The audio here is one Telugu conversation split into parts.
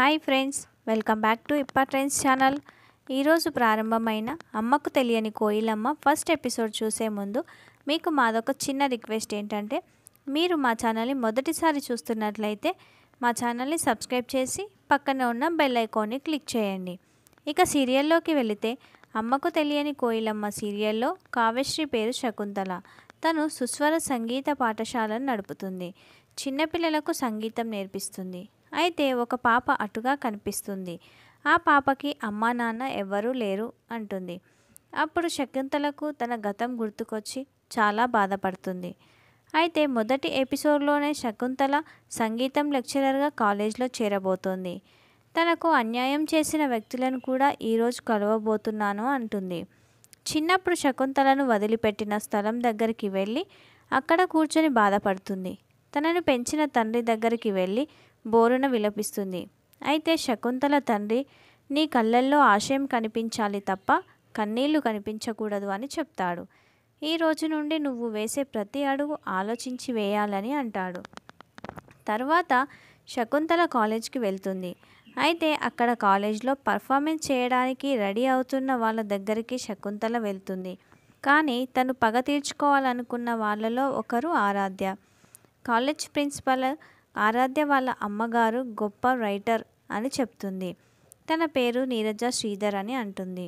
hi friends welcome back to ఇప్పా ట్రెండ్స్ ఛానల్ ఈరోజు ప్రారంభమైన అమ్మకు తెలియని కోయిలమ్మ ఫస్ట్ ఎపిసోడ్ చూసే ముందు మీకు మాదొక చిన్న రిక్వెస్ట్ ఏంటంటే మీరు మా ఛానల్ని మొదటిసారి చూస్తున్నట్లయితే మా ఛానల్ని సబ్స్క్రైబ్ చేసి పక్కనే ఉన్న బెల్ ఐకాన్ని క్లిక్ చేయండి ఇక సీరియల్లోకి వెళితే అమ్మకు తెలియని కోయిలమ్మ సీరియల్లో కావ్యశ్రీ పేరు శకుంతల తను సుస్వర సంగీత పాఠశాలను నడుపుతుంది చిన్నపిల్లలకు సంగీతం నేర్పిస్తుంది అయితే ఒక పాప అటుగా కనిపిస్తుంది ఆ పాపకి అమ్మ నాన్న ఎవ్వరూ లేరు అంటుంది అప్పుడు శకుంతలకు తన గతం గుర్తుకొచ్చి చాలా బాధపడుతుంది అయితే మొదటి ఎపిసోడ్లోనే శకుంతల సంగీతం లెక్చరర్గా కాలేజ్లో చేరబోతోంది తనకు అన్యాయం చేసిన వ్యక్తులను కూడా ఈరోజు కలవబోతున్నాను అంటుంది చిన్నప్పుడు శకుంతలను వదిలిపెట్టిన స్థలం దగ్గరికి వెళ్ళి అక్కడ కూర్చొని బాధపడుతుంది తనను పెంచిన తండ్రి దగ్గరికి వెళ్ళి బోరున విలపిస్తుంది అయితే శకుంతల తండ్రి నీ కళ్ళల్లో ఆశయం కనిపించాలి తప్ప కన్నీళ్లు కనిపించకూడదు అని చెప్తాడు ఈ రోజు నుండి నువ్వు వేసే ప్రతి అడుగు ఆలోచించి వేయాలని అంటాడు తర్వాత శకుంతల కాలేజ్కి వెళ్తుంది అయితే అక్కడ కాలేజ్లో పర్ఫార్మెన్స్ చేయడానికి రెడీ అవుతున్న వాళ్ళ దగ్గరికి శకుంతల వెళ్తుంది కానీ తను పగ తీర్చుకోవాలనుకున్న వాళ్ళలో ఒకరు ఆరాధ్య కాలేజ్ ప్రిన్సిపల్ ఆరాధ్య వాళ్ళ అమ్మగారు గొప్ప రైటర్ అని చెప్తుంది తన పేరు నీరజ శ్రీధర్ అని అంటుంది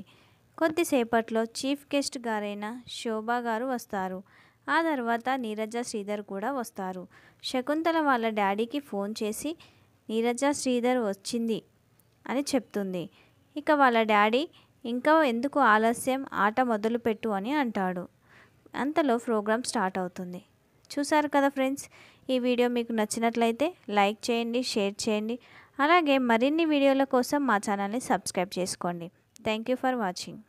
కొద్దిసేపట్లో చీఫ్ గెస్ట్ గారైన శోభా గారు వస్తారు ఆ తర్వాత నీరజ శ్రీధర్ కూడా వస్తారు శకుంతల వాళ్ళ డాడీకి ఫోన్ చేసి నీరజ శ్రీధర్ వచ్చింది అని చెప్తుంది ఇక వాళ్ళ డాడీ ఇంకా ఎందుకు ఆలస్యం ఆట మొదలుపెట్టు అని అంటాడు అంతలో ప్రోగ్రాం స్టార్ట్ అవుతుంది చూసారు కదా ఫ్రెండ్స్ ఈ వీడియో మీకు నచ్చినట్లయితే లైక్ చేయండి షేర్ చేయండి అలాగే మరిన్ని వీడియోల కోసం మా ఛానల్ని సబ్స్క్రైబ్ చేసుకోండి థ్యాంక్ ఫర్ వాచింగ్